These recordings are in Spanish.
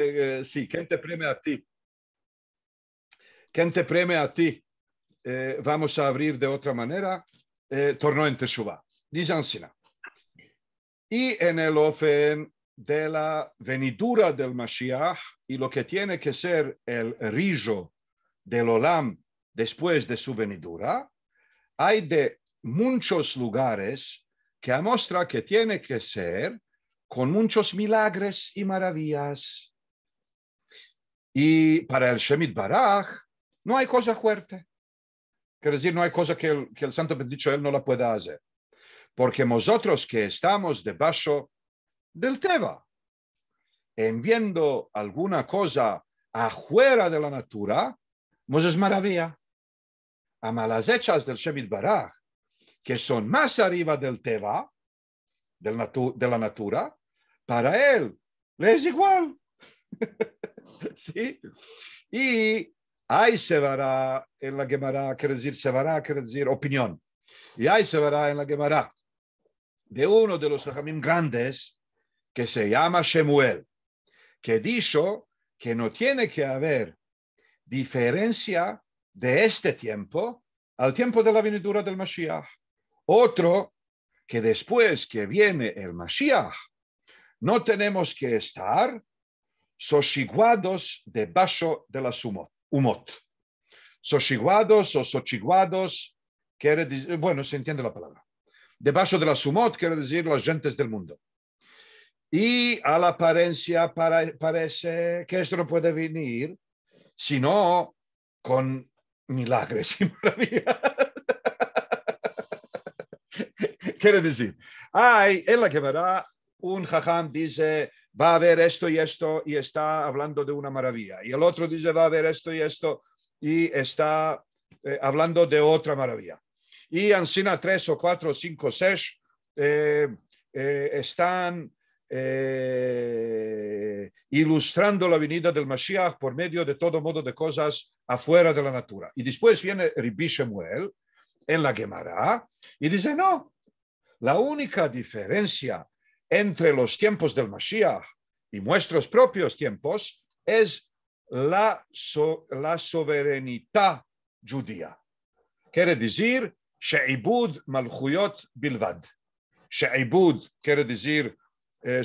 Eh, sí, ¿quién te preme a ti? ¿Quién te preme a ti? Eh, vamos a abrir de otra manera. Eh, tornó en Teshuvah. Dice Y en el ofen de la venidura del Mashiach y lo que tiene que ser el rijo del Olam después de su venidura, hay de muchos lugares que muestra que tiene que ser con muchos milagres y maravillas. Y para el Shemit Baraj no hay cosa fuerte. Quiere decir, no hay cosa que el, que el santo bendito él no la pueda hacer. Porque nosotros que estamos debajo del Teba, en viendo alguna cosa afuera de la natura, nos es maravilla. A malas hechas del Shemit Baraj, que son más arriba del Teba, del de la natura, para él le es igual. ¿sí? Y se verá en la Gemara, quiere decir Sevará, quiere decir opinión. Y ahí se verá en la Gemara de uno de los Jajamim grandes que se llama Shemuel, que dijo que no tiene que haber diferencia de este tiempo al tiempo de la venidura del Mashiach. Otro, que después que viene el Mashiach, no tenemos que estar Soshiguados debajo de la las humot. Soshiguados o soshiguados, quiere decir, bueno, se entiende la palabra. Debajo de la sumot, quiere decir las gentes del mundo. Y a la apariencia parece que esto no puede venir, sino con milagres y maravillas. quiere decir, hay en la que verá un jajam dice, va a haber esto y esto y está hablando de una maravilla. Y el otro dice, va a haber esto y esto y está eh, hablando de otra maravilla. Y Ancina 3 o 4 o 5 6 están eh, ilustrando la venida del Mashiach por medio de todo modo de cosas afuera de la natura. Y después viene Ribi en la Gemara y dice, no, la única diferencia entre los tiempos del Mashiach y nuestros propios tiempos es la, la soberanidad judía. Quiere decir, Sheibud Malchuyot Bilvad. Sheibud quiere decir eh,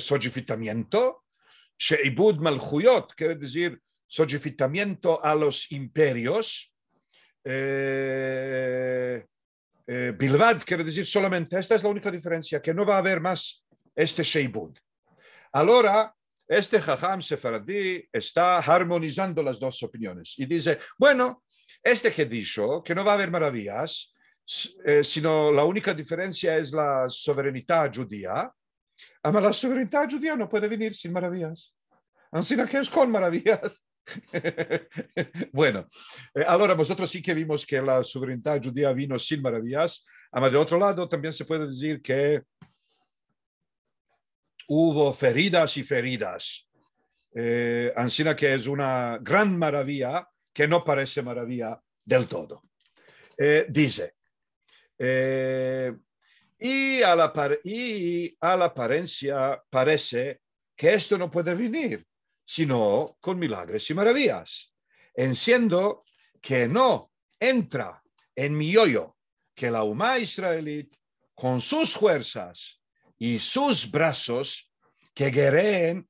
Sheibud Malchuyot quiere decir sojifitamiento a los imperios. Eh, eh, Bilvad quiere decir solamente, esta es la única diferencia, que no va a haber más este Sheibud. Ahora, este Jajam Sefaradí está armonizando las dos opiniones y dice, bueno, este que dijo que no va a haber maravillas, eh, sino la única diferencia es la soberanía judía, ama la soberanía judía no puede venir sin maravillas, así que es con maravillas. bueno, eh, ahora nosotros sí que vimos que la soberanía judía vino sin maravillas, ama de otro lado también se puede decir que hubo feridas y feridas. Eh, Ansina que es una gran maravilla que no parece maravilla del todo. Eh, dice, eh, y, a la y a la apariencia parece que esto no puede venir, sino con milagres y maravillas. Enciendo que no entra en mi hoyo que la uma israelí con sus fuerzas y sus brazos que guerreen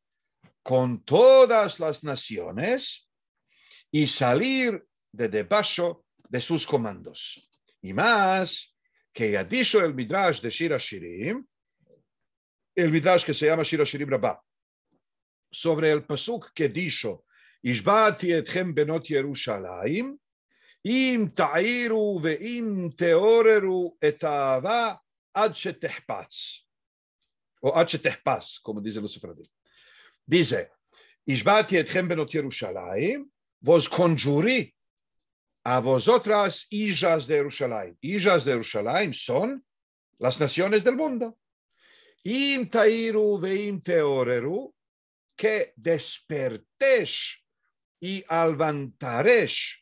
con todas las naciones y salir de debajo de sus comandos. Y más, que ha dicho el Midrash de Shira Shirim, el Midrash que se llama Shira Shirim Rabba, sobre el Pasuk que dijo, Ishbati etchem benot Yerushalayim, im ta'iru ve'im te'oreru etava ad o HT Paz, como dice los Dice, Ishbati etchem benot Yerushalayim, vos conjurí a vosotras hijas de Yerushalayim. Hijas de Yerushalayim son las naciones del mundo. Im tairu veim teoreru, que despertes y alvantares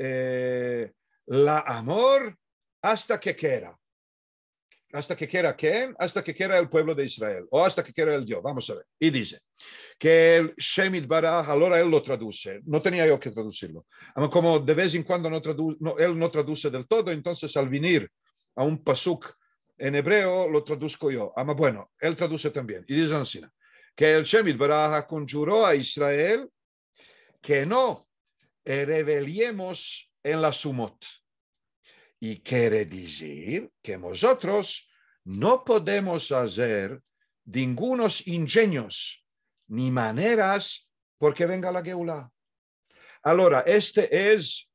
la amor hasta que quiera hasta que quiera qué, hasta que quiera el pueblo de Israel o hasta que quiera el Dios. Vamos a ver. Y dice que el Shemit Baraj, ahora él lo traduce. No tenía yo que traducirlo. Como de vez en cuando no él no traduce del todo, entonces al venir a un pasuk en hebreo lo traduzco yo. Ama bueno, él traduce también. Y dice así, que el Shemit Baraj conjuró a Israel que no rebeliemos en la Sumot. Y quiere decir que nosotros no podemos hacer ningunos ingenios ni maneras porque venga la Geula. Ahora, este es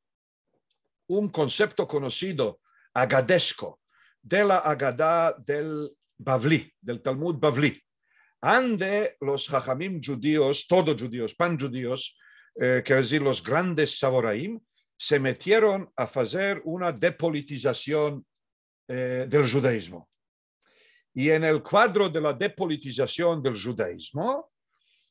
un concepto conocido, agadesco, de la agada del Bavli, del Talmud Bavli, ande los jajamim judíos, todos judíos, pan judíos, eh, quiere decir los grandes saboraim, se metieron a hacer una depolitización eh, del judaísmo. Y en el cuadro de la depolitización del judaísmo,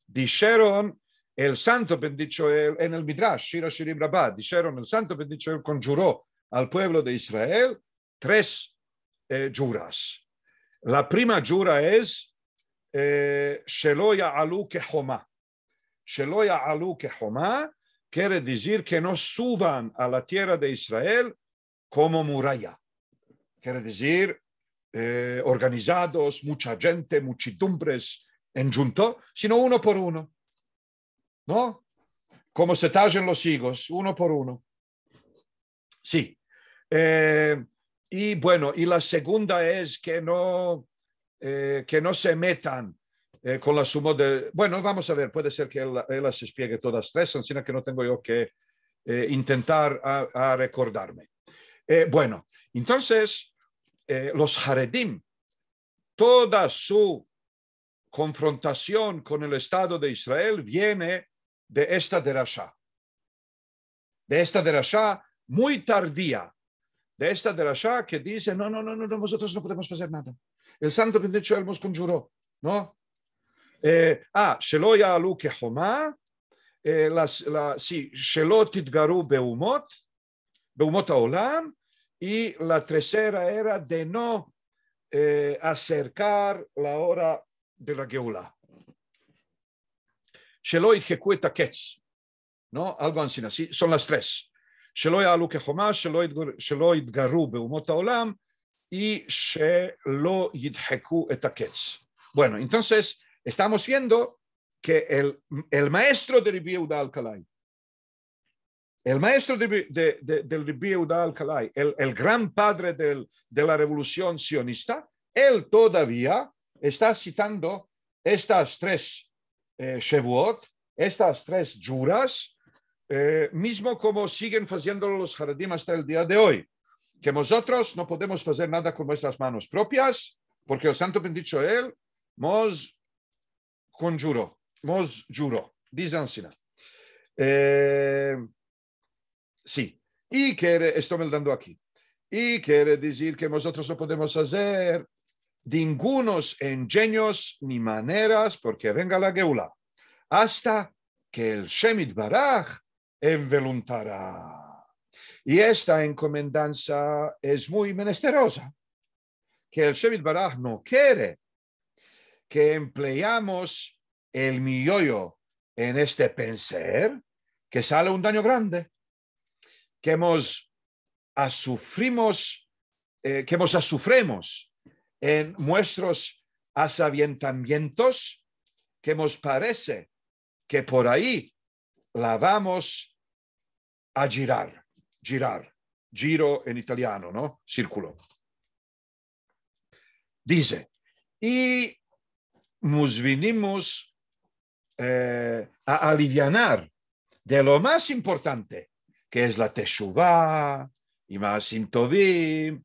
dijeron el santo bendicho en el Midrash, Shira Shirim dijeron el santo bendicho conjuró al pueblo de Israel tres eh, juras. La primera jura es eh, Sheloya Alu Kehoma. Sheloya Alu Kehoma quiere decir que no suban a la tierra de Israel como muralla. Quiere decir eh, organizados, mucha gente, muchedumbres en junto, sino uno por uno. ¿No? Como se tallan los higos, uno por uno. Sí. Eh, y bueno, y la segunda es que no, eh, que no se metan eh, con la suma de... Bueno, vamos a ver, puede ser que él, las explique todas tres, sino que no tengo yo que eh, intentar recordarme. Eh, bueno, entonces, los Haredim, toda su confrontación con el Estado de Israel viene de esta derashá, de esta derashá muy tardía, de esta derashá que dice, no, no, no, no, nosotros no podemos hacer nada. El santo bendito él nos conjuró, ¿no? אה, אה, שלא יעלו כחומה, אה, שלא תתגרו באומות, באומות העולם, אי לטרסר ערה דנו אסר אה, קר לאורה דלגאולה. שלא ידחקו את הקץ, נו, algo ansina, סון לסטרס. שלא יעלו כחומה, שלא, יתגרו באומות העולם, אי שלא ידחקו את הקץ. בואנו, אינטרנסס, estamos viendo que el, el maestro de Rabbi Udal el maestro de, del Rabbi Udal el, el gran padre del, de la revolución sionista, él todavía está citando estas tres eh, estas tres juras, eh, mismo como siguen haciéndolo los Haradim hasta el día de hoy, que nosotros no podemos hacer nada con nuestras manos propias, porque el santo bendito él Mos Conjuro, mos juro, dice eh, sí, y quiere, estoy dando aquí, y quiere decir que nosotros no podemos hacer ningunos ingenios ni maneras porque venga la geula, hasta que el Shemit Baraj enveluntará. Y esta encomendanza es muy menesterosa, que el Shemit Baraj no quiere que empleamos el miollo en este pensar que sale un daño grande, que hemos sufrimos eh, que hemos asufremos en nuestros asavientamientos, que nos parece que por ahí la vamos a girar, girar, giro en italiano, ¿no? Círculo. Dice, y nos vinimos eh, a alivianar de lo más importante, que es la Teshuvah y más Tovim,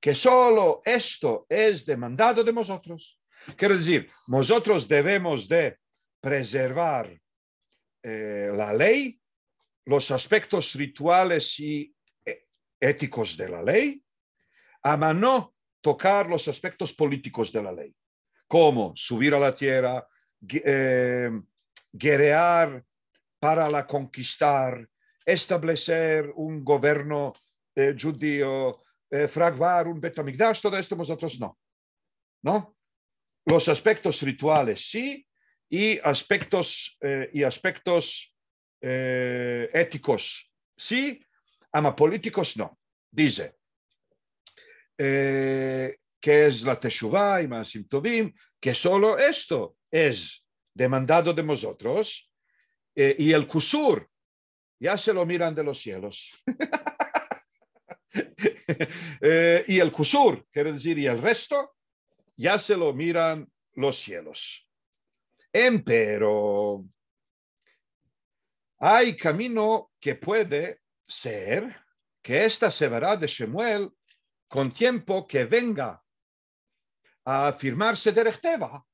que solo esto es demandado de nosotros. Quiero decir, nosotros debemos de preservar eh, la ley, los aspectos rituales y eh, éticos de la ley, a mano tocar los aspectos políticos de la ley, como subir a la tierra, guerrear para la conquistar, establecer un gobierno eh, judío, eh, fragvar fraguar un Betamigdash, todo esto nosotros no. ¿No? Los aspectos rituales sí, y aspectos, eh, y aspectos éticos sí, ama políticos no. Dice que es la Teshuvah y Masim Tovim, que solo esto es demandado de nosotros, eh, y el kusur, ya se lo miran de los cielos. Eh, y el kusur, quiere decir, y el resto, ya se lo miran los cielos. Empero, hay camino que puede ser que esta se verá de Shemuel con tiempo que venga a firmarse de Rechteva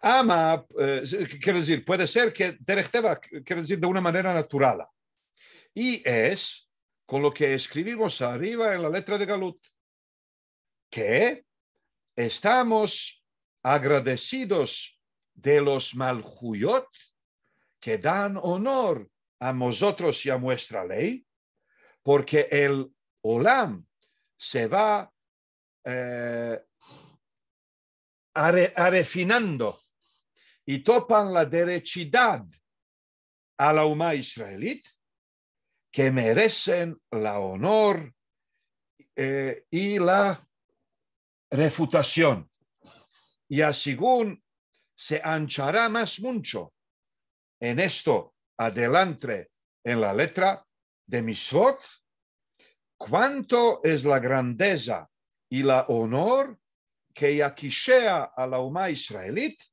ama, eh, quiere decir, puede ser que derechteva quiero decir, de una manera natural. Y es con lo que escribimos arriba en la letra de Galut, que estamos agradecidos de los maljuyot que dan honor a nosotros y a nuestra ley, porque el olam se va eh, are, arefinando y topan la derechidad a la huma israelí que merecen la honor eh, y la refutación. Y a según se anchará más mucho en esto adelante en la letra de Misvot, cuánto es la grandeza y la honor que yaquishea a la UMA israelita,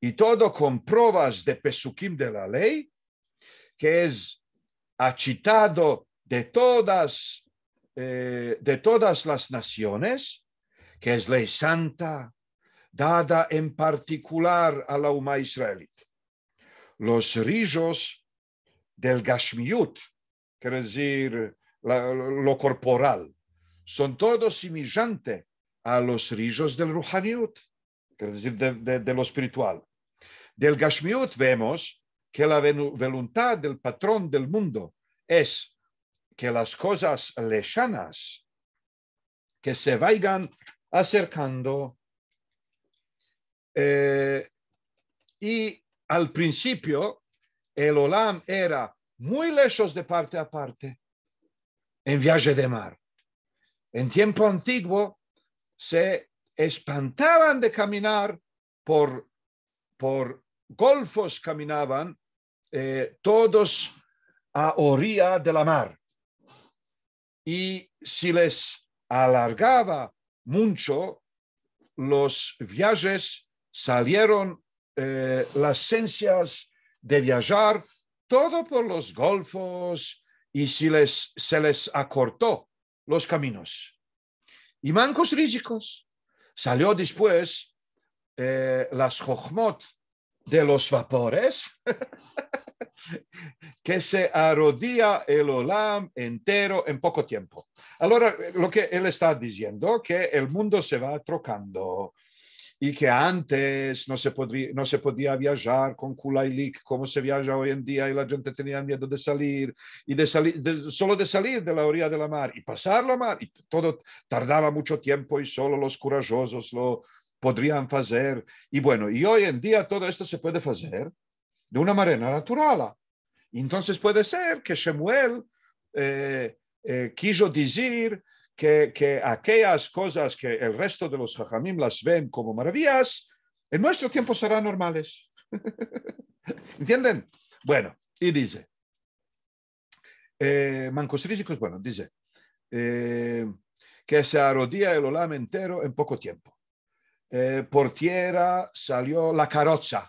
y todo con pruebas de Pesukim de la ley, que es achitado de todas, eh, de todas las naciones, que es ley santa, dada en particular a la UMA israelita. Los ríos del Gashmiut, quiere decir lo corporal, son todos semillantes a los ríos del Ruhaniut, es decir, de, lo espiritual. Del Gashmiut vemos que la voluntad del patrón del mundo es que las cosas lejanas que se vayan acercando eh, y al principio el Olam era muy lejos de parte a parte en viaje de mar. En tiempo antiguo se espantaban de caminar por, por golfos, caminaban eh, todos a orilla de la mar. Y si les alargaba mucho los viajes, salieron eh, las ciencias de viajar todo por los golfos y si les, se les acortó los caminos y mancos rígicos. Salió después eh, las jochmot de los vapores, que se arrodilla el olam entero en poco tiempo. Ahora, lo que él está diciendo, que el mundo se va trocando y que antes no se, podría, no se podía viajar con Kulailik como se viaja hoy en día y la gente tenía miedo de salir y de salir, solo de salir de la orilla de la mar y pasar la mar y todo tardaba mucho tiempo y solo los corajosos lo podrían hacer. Y bueno, y hoy en día todo esto se puede hacer de una manera natural. Entonces puede ser que Shemuel eh, eh, quiso decir que, que aquellas cosas que el resto de los jajamim las ven como maravillas, en nuestro tiempo serán normales. ¿Entienden? Bueno, y dice, eh, Mancos físicos bueno, dice, eh, que se arrodilla el olam entero en poco tiempo. Eh, por tierra salió la carroza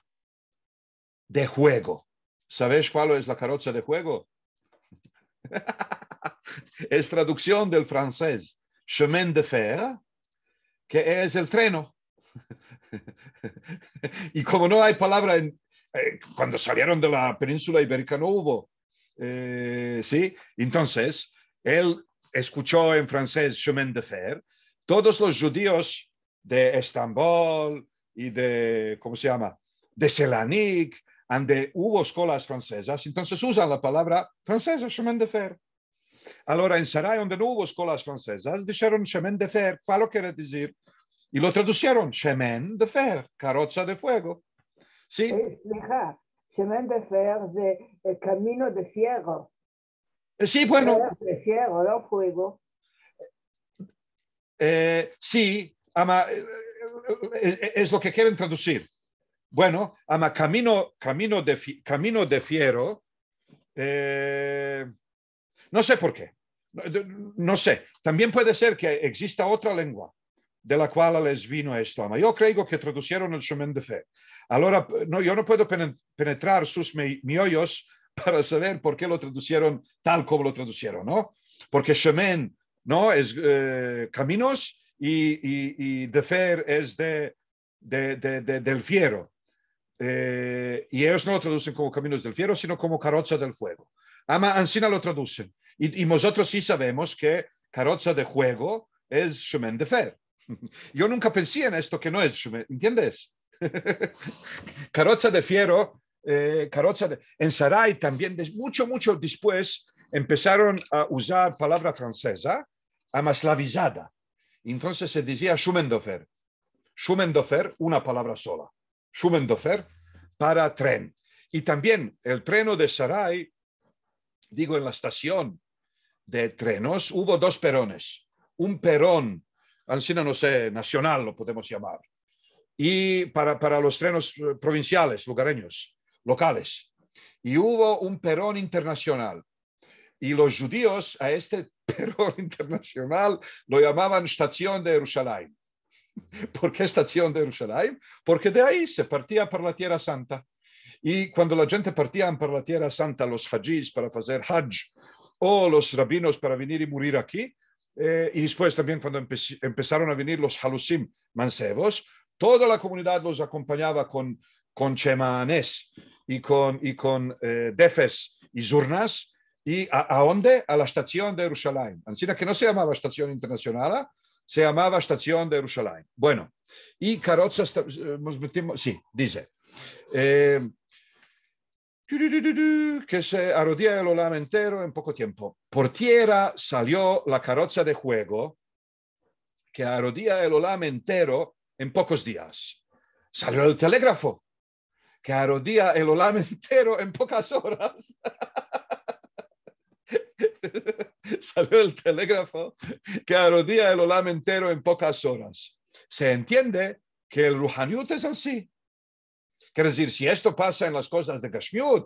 de juego. ¿Sabes cuál es la carroza de juego? es traducción del francés chemin de fer, que es el treno. y como no hay palabra en, eh, cuando salieron de la península ibérica no hubo, eh, ¿sí? Entonces, él escuchó en francés chemin de fer. Todos los judíos de Estambul y de, ¿cómo se llama? De Selanik, donde hubo escuelas francesas, entonces usan la palabra francesa, chemin de fer. Allora, en Sarayon de nuevo escuelas francesas dijeron chemin de fer, ¿cuál quiere decir? Y lo traducieron chemin de fer, carroza de fuego. Sí. chemin de fer de el eh, camino de fierro. Eh, sí, bueno. De fierro, no fuego. Eh, sí, ama, es lo que quieren traducir. Bueno, ama camino, camino, de, camino de fierro. No sé por qué. No sé. También puede ser que exista otra lengua de la cual les vino esto. Yo creo que traducieron el chemin de fe. Ahora, yo no puedo penetrar sus miollos para saber por qué lo traducieron tal como lo traducieron, ¿no? Porque chemin, ¿no? Es eh, caminos y, de fer es de, del fiero. Eh, y ellos no lo traducen como caminos del fiero, sino como carroza del fuego. Ama, Ansina lo traducen. Y, nosotros sí sabemos que carroza de juego es chemin de fer. Yo nunca pensé en esto que no es ¿entiendes? carroza de fiero, eh, carroza de... En Saray también, mucho, mucho después, empezaron a usar palabra francesa amaslavizada. Entonces se decía chemin de fer. Chemin de fer, una palabra sola. Chemin de fer para tren. Y también el treno de Saray, digo en la estación, de trenos hubo dos perones. Un perón, así no sé, nacional lo podemos llamar, y para, para los trenos eh, provinciales, lugareños, locales. Y hubo un perón internacional. Y los judíos a este perón internacional lo llamaban estación de Jerusalén. ¿Por qué estación de Jerusalén? Porque de ahí se partía para la Tierra Santa. Y cuando la gente partía para la Tierra Santa, los hajís, para hacer hajj, los rabinos para venir y morir aquí, eh, y después también cuando empezaron a venir los halusim mancebos, toda la comunidad los acompañaba con, con chemanes y con, y con eh, defes y zurnas. ¿Y a, a, dónde? A la estación de Jerusalén. Así que no se llamaba estación internacional, se llamaba estación de Jerusalén. Bueno, y eh, metimos, sí, dice que se arrodilla el Olam entero en poco tiempo. Portiera salió la carroza de juego que arrodilla el Olam entero en pocos días. Salió el telégrafo que arrodilla el Olam entero en pocas horas. Salió el telégrafo que arrodilla el Olam entero en pocas horas. Se entiende que el Ruhaniut es así. Quiero decir, si esto pasa en las cosas de Kashmir,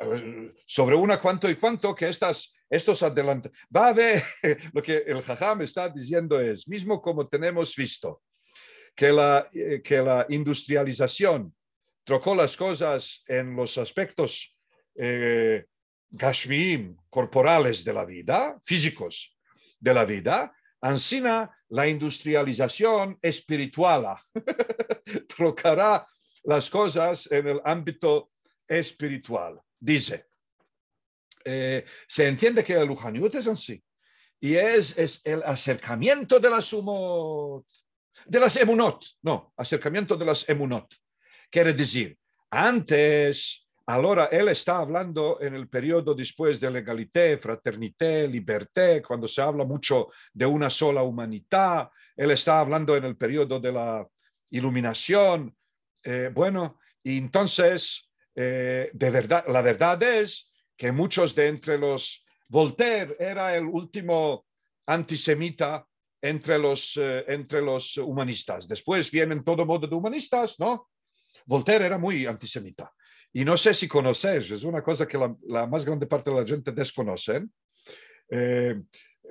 eh, sobre una cuanto y cuanto que estas, estos adelantan. Va a ver, lo que el jajam está diciendo es, mismo como tenemos visto, que la, eh, que la industrialización trocó las cosas en los aspectos eh, corporales de la vida, físicos de la vida, ansina la industrialización espiritual trocará las cosas en el ámbito espiritual. Dice, eh, se entiende que el Lujaniut es así, y es, el acercamiento de las Umot, de las Emunot, no, acercamiento de las Emunot. Quiere decir, antes Ahora él está hablando en el periodo después de legalité, fraternité, liberté, cuando se habla mucho de una sola humanidad. Él está hablando en el periodo de la iluminación, eh, bueno, y entonces, eh, de verdad, la verdad es que muchos de entre los, Voltaire era el último antisemita entre los, eh, entre los humanistas. Después vienen todo modo de humanistas, ¿no? Voltaire era muy antisemita. Y no sé si conoces, es una cosa que la, la más grande parte de la gente desconoce.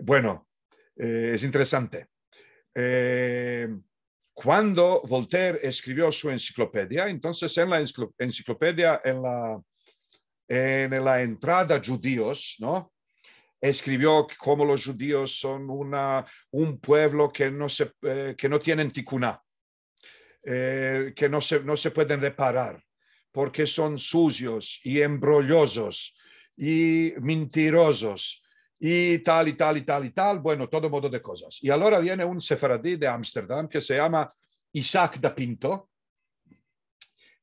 bueno, es interesante. Cuando Voltaire escribió su enciclopedia, entonces en la enciclopedia, en la, en la entrada judíos, ¿no? escribió cómo los judíos son una, un pueblo que no, se, eh, no tienen ticuna, eh, que no se, no se pueden reparar porque son sucios y embrollosos y mentirosos y tal y tal y tal y tal, bueno, todo modo de cosas. Y ahora viene un sefardí de Ámsterdam que se llama Isaac da Pinto,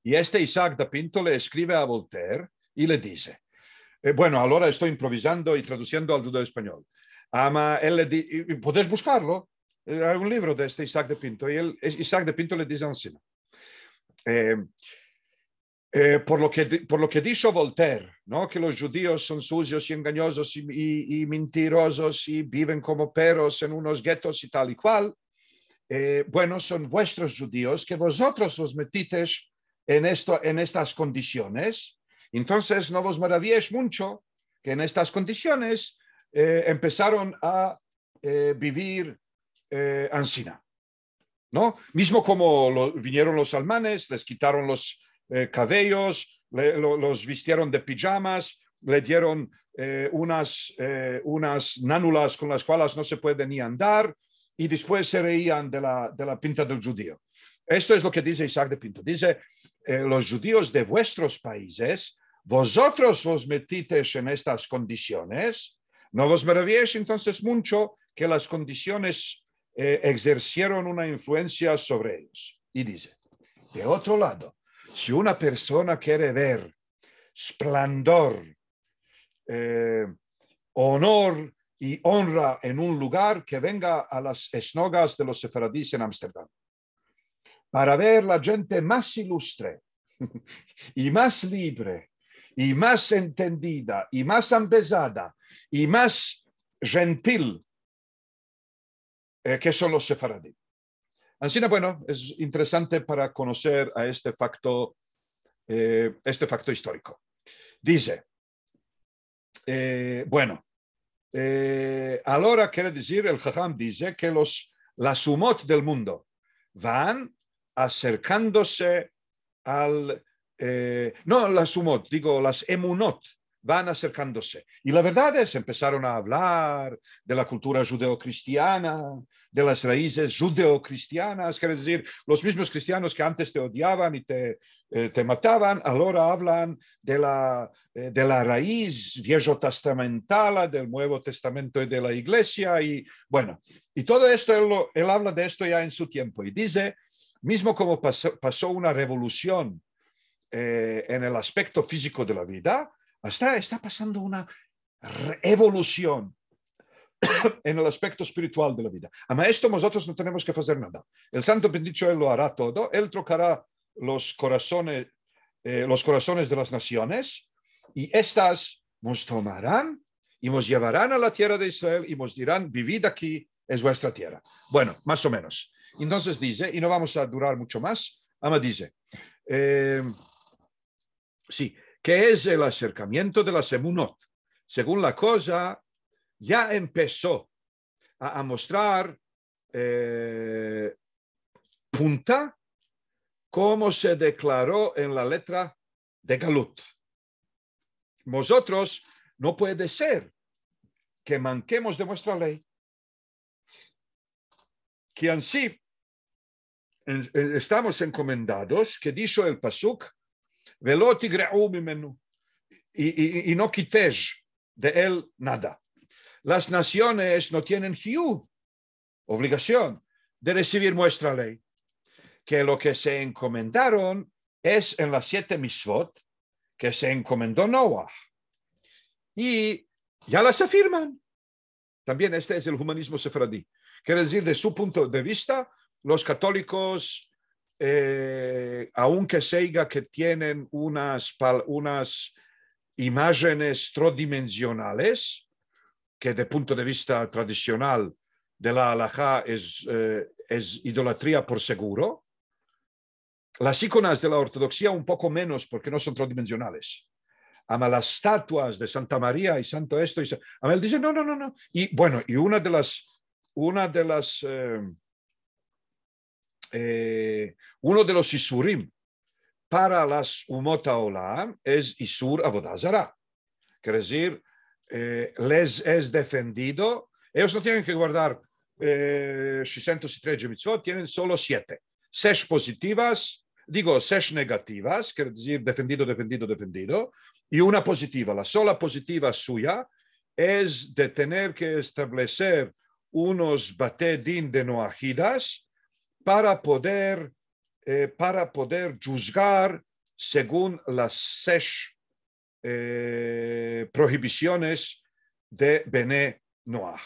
y este Isaac da Pinto le escribe a Voltaire y le dice, eh, bueno, ahora estoy improvisando y traduciendo al judío español. Ama, él podés buscarlo, eh, hay un libro de este Isaac da Pinto, y él, Isaac da Pinto le dice encima, eh, eh, por, lo que, por lo que dijo Voltaire, ¿no? que los judíos son sucios y engañosos y, mentirosos y viven como perros en unos guetos y tal y cual, eh, bueno, son vuestros judíos que vosotros os metisteis en, esto, en estas condiciones. Entonces, no os maravilléis mucho que en estas condiciones eh, empezaron a vivir ansina. ¿no? Mismo como lo, vinieron los alemanes, les quitaron los, eh, cabellos, los vistieron de pijamas, le dieron eh, unas, eh, unas nánulas con las cuales no se puede ni andar y después se reían de la, pinta del judío. Esto es lo que dice Isaac de Pinto. Dice, los judíos de vuestros países, vosotros os metisteis en estas condiciones, no os maravilléis entonces mucho que las condiciones ejercieron una influencia sobre ellos. Y dice, de otro lado, si una persona quiere ver esplendor, eh, honor y honra en un lugar, que venga a las esnogas de los sefaradís en Ámsterdam, para ver la gente más ilustre y más libre y más entendida y más ambesada y más gentil eh, que son los sefardíes. Así bueno, es interesante para conocer a este facto, eh, este facto histórico. Dice, eh, bueno, eh, ahora quiere decir, el Jajam dice que los, las sumot del mundo van acercándose al... Eh, no, las sumot, digo, las emunot, van acercándose. Y la verdad es, empezaron a hablar de la cultura judeocristiana, de las raíces judeocristianas, quiere decir, los mismos cristianos que antes te odiaban y te, eh, te mataban, ahora hablan de la, eh, de la raíz viejo testamental del Nuevo Testamento y de la Iglesia. Y bueno, y todo esto, él, habla de esto ya en su tiempo y dice, mismo como pasó, una revolución eh, en el aspecto físico de la vida, hasta está pasando una evolución en el aspecto espiritual de la vida. Ama, esto nosotros no tenemos que hacer nada. El santo bendito Él lo hará todo. Él trocará los corazones, eh, los corazones de las naciones y estas nos tomarán y nos llevarán a la tierra de Israel y nos dirán, vivid aquí, es vuestra tierra. Bueno, más o menos. Entonces dice, y no vamos a durar mucho más, Ama dice, eh, sí, que es el acercamiento de la Semunot, según la cosa ya empezó a, mostrar eh, punta como se declaró en la letra de Galut. Nosotros no puede ser que manquemos de nuestra ley, que así estamos encomendados, que dijo el Pasuk, velo y, y, y no quites de él nada. Las naciones no tienen obligación, de recibir nuestra ley, que lo que se encomendaron es en las siete misvot que se encomendó Noah. Y ya las afirman. También este es el humanismo sefradí. Quiere decir, de su punto de vista, los católicos, eh, aunque se diga que tienen unas, unas imágenes tridimensionales, que de punto de vista tradicional de la halajá es, eh, es idolatría por seguro. Las íconas de la ortodoxia un poco menos porque no son tridimensionales. Ama las estatuas de Santa María y Santo esto. Y Ama él dice, no, no, no, no. Y bueno, y una de las, una de las, eh, eh, uno de los isurim para las umota olam es isur avodazara. Quiere decir, eh, les es defendido, ellos no tienen que guardar eh, 613 mitzvot, tienen solo 7. 6 positivas, digo seis negativas, quiere decir defendido, defendido, defendido, y una positiva. La sola positiva suya es de tener que establecer unos batedín de noajidas para poder, eh, para poder juzgar según las seis eh, prohibiciones de Bené Noah.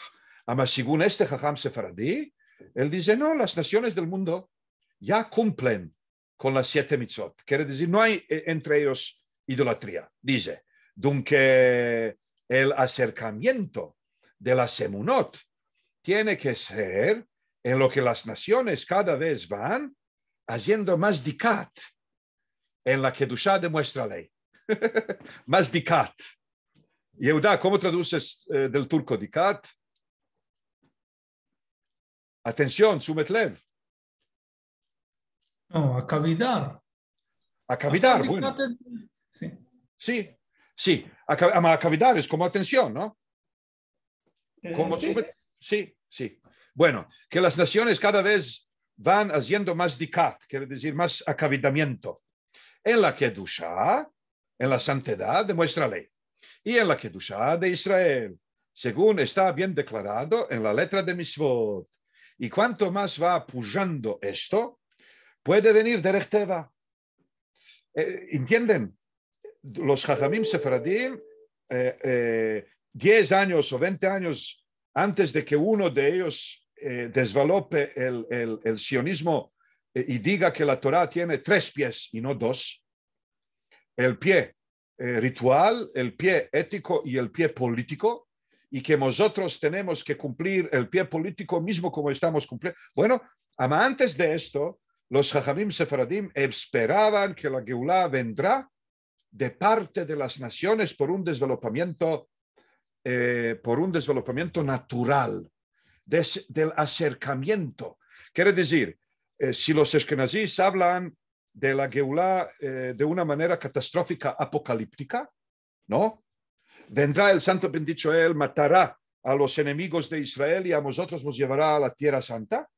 Además, según este Jajam Sefaradí, él dice, no, las naciones del mundo ya cumplen con las siete mitzot Quiere decir, no hay eh, entre ellos idolatría. Dice, Dunque el acercamiento de la Semunot tiene que ser en lo que las naciones cada vez van haciendo más dikat en la que de demuestra ley más dikat. Yehuda, ¿cómo traduces eh, del turco dikat? Atención, sumetlev. No, a cavidar. A cavidar, bueno. Sí. sí, sí. A, a, es como atención, ¿no? Eh, sí. sí, Bueno, que las naciones cada vez van haciendo más dikat, quiere decir más acavidamiento. En la que en la santidad de nuestra ley y en la Kedushá de Israel, según está bien declarado en la letra de Misvot. Y cuanto más va apoyando esto, puede venir de Rechteva. Eh, ¿Entienden? Los Jajamim Sefaradim, 10 eh, eh, años o 20 años antes de que uno de ellos desvalope el, el sionismo y diga que la Torah tiene tres pies y no dos, el pie eh, ritual, el pie ético y el pie político, y que nosotros tenemos que cumplir el pie político mismo como estamos cumpliendo. Bueno, antes de esto, los Jajamim Sefaradim esperaban que la Geulah vendrá de parte de las naciones por un desvelopamiento, eh, por un natural, del acercamiento. Quiere decir, eh, si los eskenazís hablan de la Geulá eh, de una manera catastrófica, apocalíptica, ¿no? Vendrá el santo bendito él, matará a los enemigos de Israel y a nosotros nos llevará a la tierra santa.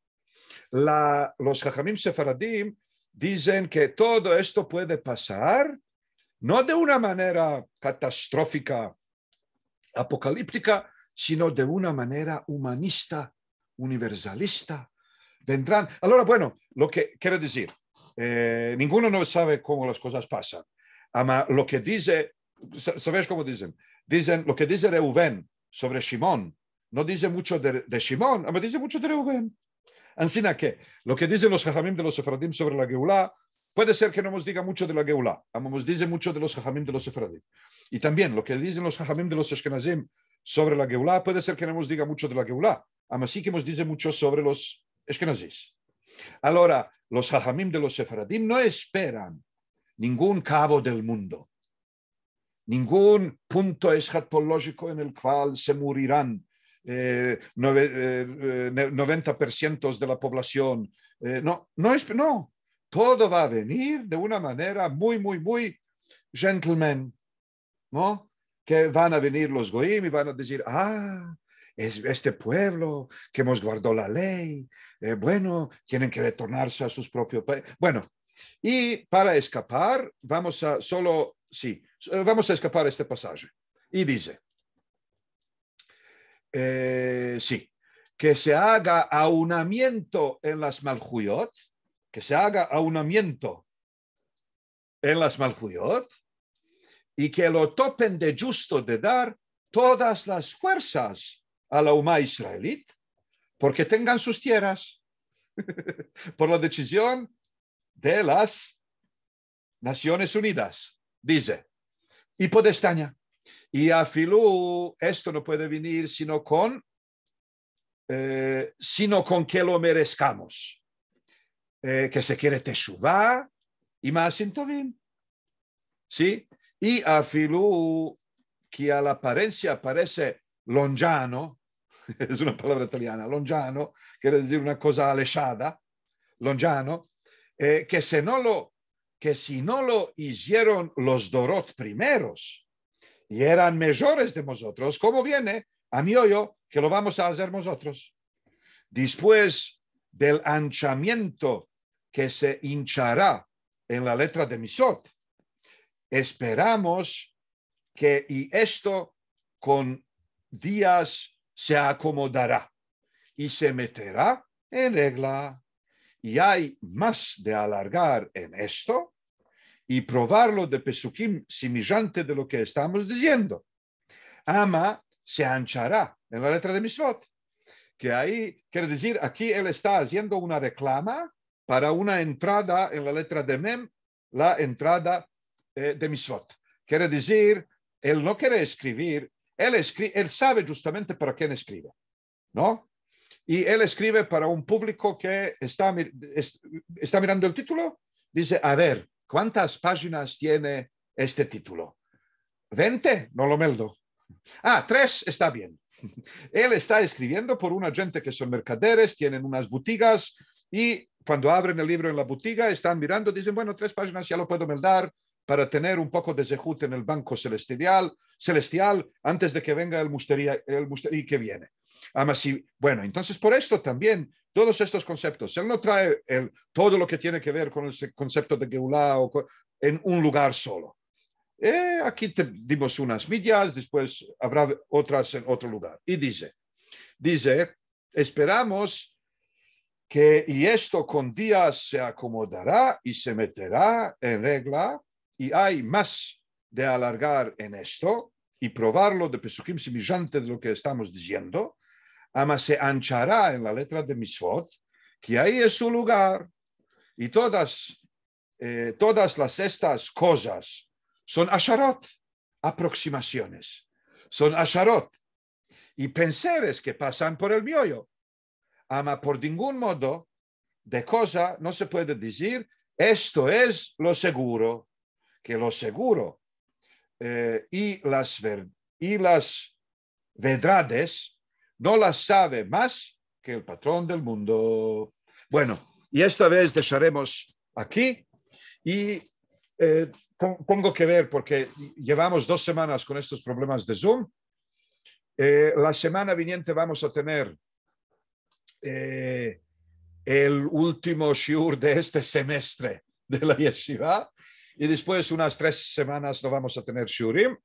los Jajamim Sefaradim dicen que todo esto puede pasar, no de una manera catastrófica, apocalíptica, sino de una manera humanista, universalista. Vendrán. Ahora, bueno, lo que quiere decir, eh, ninguno no sabe cómo las cosas pasan. Ama lo que dice, ¿sabes cómo dicen? Dicen lo que dice Reuven sobre Simón No dice mucho de, de Shimón, ama dice mucho de Reuven. Ansina que lo que dicen los jajamim de los sefradim sobre la Geulá, puede ser que no nos diga mucho de la Geulá, ama nos dice mucho de los jajamim de los sefradim. Y también lo que dicen los jajamim de los eskenazim sobre la Geulá, puede ser que no nos diga mucho de la Geulá, ama sí que nos dice mucho sobre los eskenazís. Ahora, los hajamim de los sefaradim no esperan ningún cabo del mundo, ningún punto eschatológico en el cual se morirán 90% eh, eh, eh, de la población. no, no, es, no, todo va a venir de una manera muy, muy, muy gentleman, ¿no? Que van a venir los goim y van a decir, ah, es este pueblo que hemos guardado la ley, eh, bueno, tienen que retornarse a sus propios países. Bueno, y para escapar, vamos a solo, sí, eh, vamos a escapar este pasaje. Y dice, eh, sí, que se haga aunamiento en las Malhuyot, que se haga aunamiento en las Malhuyot, y que lo topen de justo de dar todas las fuerzas a la Uma Israelit, porque tengan sus tierras por la decisión de las Naciones Unidas, dice, y Podestaña. Y a Filú esto no puede venir sino con, eh, sino con que lo merezcamos, eh, que se quiere Teshuvah y más Tovin. ¿Sí? Y a Filú, que a la apariencia parece lonjano, es una palabra italiana, longiano, quiere decir una cosa alejada, longiano, eh, que, si no lo, que si no lo hicieron los Dorot primeros y eran mejores de nosotros, ¿cómo viene a mi hoyo que lo vamos a hacer nosotros? Después del anchamiento que se hinchará en la letra de Misot, esperamos que, y esto con días se acomodará y se meterá en regla. Y hay más de alargar en esto y probarlo de Pesukim semejante de lo que estamos diciendo. Ama se anchará en la letra de Misvot, que ahí quiere decir, aquí él está haciendo una reclama para una entrada en la letra de Mem, la entrada eh, de Misvot. Quiere decir, él no quiere escribir él, escribe, él sabe justamente para quién escribe, ¿no? Y él escribe para un público que está, mirando el título, dice, a ver, ¿cuántas páginas tiene este título? 20, no lo meldo. Ah, tres, está bien. Él está escribiendo por una gente que son mercaderes, tienen unas botigas, y cuando abren el libro en la botiga están mirando, dicen, bueno, tres páginas ya lo puedo meldar para tener un poco de zehut en el banco celestial, celestial antes de que venga el mustería el y que viene. así bueno, entonces por esto también todos estos conceptos, él no trae el, todo lo que tiene que ver con el concepto de Geulah o en un lugar solo. Eh, aquí te dimos unas millas, después habrá otras en otro lugar. Y dice, dice, esperamos que y esto con días se acomodará y se meterá en regla y hay más de alargar en esto y probarlo de pesukim semejante de lo que estamos diciendo, ama se anchará en la letra de Misfot, que ahí es su lugar y todas, eh, todas las estas cosas son asharot, aproximaciones, son asharot y penseres que pasan por el miollo. Ama por ningún modo de cosa no se puede decir esto es lo seguro, que lo seguro eh, y, las y verdades no las sabe más que el patrón del mundo. Bueno, y esta vez dejaremos aquí y eh, pongo que ver porque llevamos dos semanas con estos problemas de Zoom. Eh, la semana viniente vamos a tener el último shiur de este semestre de la yeshiva y después unas tres semanas lo vamos a tener Shurim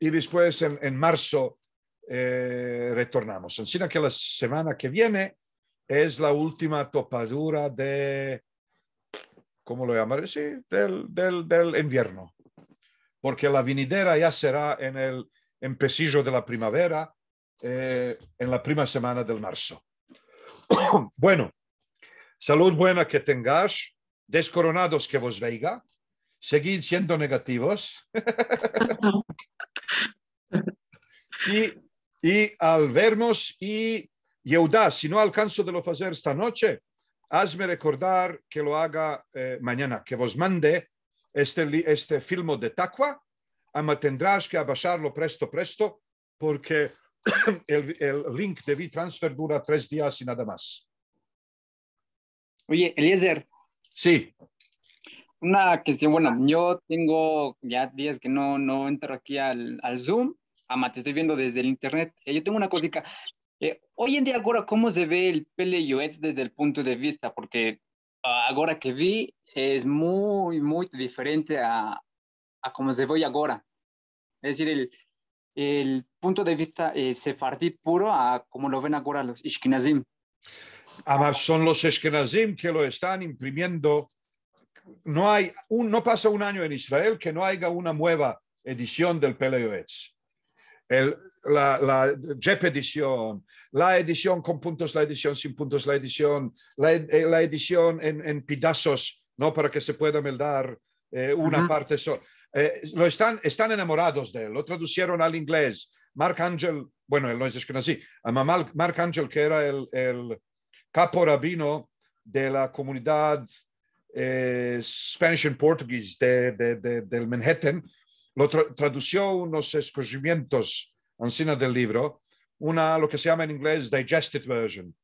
y después en, en marzo eh, retornamos. encima que la semana que viene es la última topadura de, ¿cómo lo llamaré? del, del, del invierno, porque la vinidera ya será en el empecillo de la primavera, eh, en la primera semana del marzo. bueno, salud buena que tengas. descoronados que vos veiga seguid siendo negativos. sí, y al vernos y Yehuda, si no alcanzo de lo hacer esta noche, hazme recordar que lo haga eh, mañana, que vos mande este, este filmo de Taqua, ama tendrás que abasarlo presto, presto, porque el, link de V-Transfer dura tres días y nada más. Oye, Eliezer. Sí una cuestión, bueno, yo tengo ya días que no, no entro aquí al, al Zoom, ama, te estoy viendo desde el internet. Eh, yo tengo una cosita. Eh, hoy en día, ahora, ¿cómo se ve el PLUX desde el punto de vista? Porque ah, ahora que vi es muy, muy diferente a, a cómo se ve ahora. Es decir, el, el punto de vista se eh, sefardí puro a como lo ven ahora los Ishkenazim. Además, son los Ishkenazim que lo están imprimiendo no, hay un, no pasa un año en Israel que no haya una nueva edición del Peleoetz. El, la, la JEP edición, la edición con puntos, la edición sin puntos, la edición, eh, en, en pedazos, ¿no? Para que se pueda meldar eh, una parte solo eh, lo están, están enamorados de él, lo traducieron al inglés. Mark Angel, bueno, él no es nací Mark Angel, que era el, el capo rabino de la comunidad eh, Spanish and Portuguese de, del Manhattan, lo tradujo unos escogimientos encima del libro, una, lo que se llama en inglés digested version.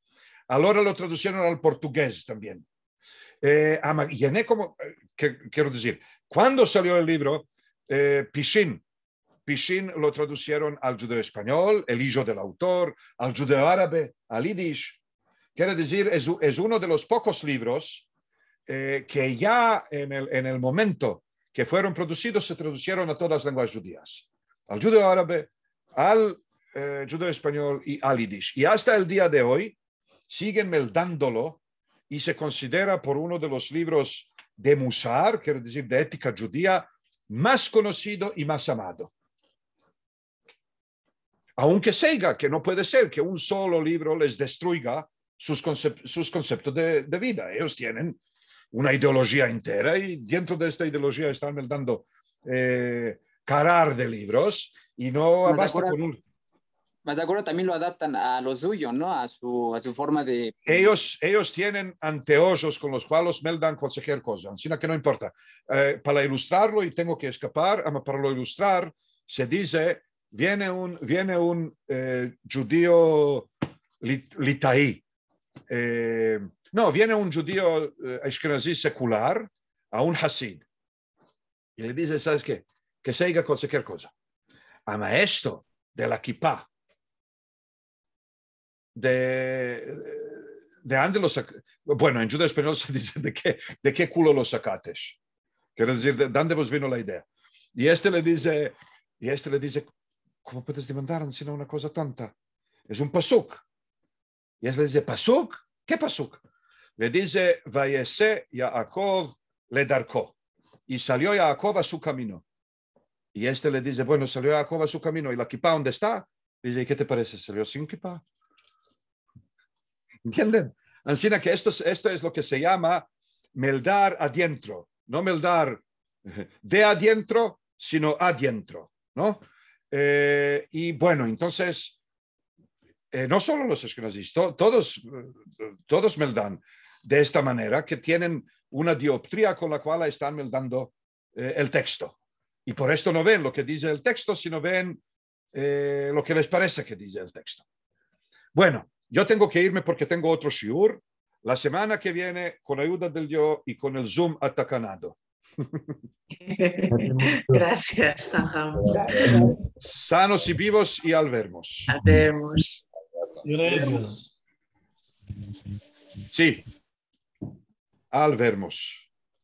Ahora lo traducieron al portugués también. Eh, y en como, eh, quiero decir, cuando salió el libro, eh, lo traducieron al judeo español, el hijo del autor, al judeo árabe, al yiddish. Quiere decir, es, es uno de los pocos libros eh, que ya en el, en el momento que fueron producidos se traducieron a todas las lenguas judías, al judío árabe, al eh, judío español y al yiddish. Y hasta el día de hoy siguen meldándolo y se considera por uno de los libros de Musar, quiero decir, de ética judía, más conocido y más amado. Aunque seiga que no puede ser que un solo libro les destruya sus, sus conceptos de, de, vida. Ellos tienen una ideología entera y dentro de esta ideología están dando eh, carar de libros y no abajo con un... Más de acuerdo, también lo adaptan a lo suyo, ¿no? A su, a su forma de... Ellos, ellos tienen anteojos con los cuales meldan cualquier cosas, sino que no importa. Eh, para ilustrarlo, y tengo que escapar, para lo ilustrar, se dice, viene un, viene un eh, judío lit, litaí, eh, no, viene un judío eh, ashkenazí secular a un hasid y le dice, ¿sabes qué? Que se con cualquier cosa. A maestro de la kippah, de, de dónde lo Bueno, en judío español se dice de qué, de qué culo lo sacaste? Quiere decir, ¿de dónde vos vino la idea? Y este le dice, y este le dice, ¿cómo puedes demandar sino una cosa tanta? Es un pasuk. Y este le dice, ¿pasuk? ¿Qué pasuk? Le dice, Vayese Jacob le darcó. Y salió Jacob a su camino. Y este le dice, bueno, salió Jacob a su camino. ¿Y la kipa dónde está? Dice, ¿y qué te parece? Salió sin kipa. ¿Entienden? Así que esto, esto es lo que se llama meldar adentro. No meldar de adentro, sino adentro, ¿no? Eh, y bueno, entonces, eh, no solo los eskenazis, todos, eh, todos meldan, de esta manera que tienen una dioptría con la cual están meldando eh, el texto. Y por esto no ven lo que dice el texto, sino ven eh, lo que les parece que dice el texto. Bueno, yo tengo que irme porque tengo otro shiur la semana que viene con ayuda del yo y con el Zoom atacanado. Gracias, Sanos y vivos y al vermos. Gracias. Sí. Alvermos.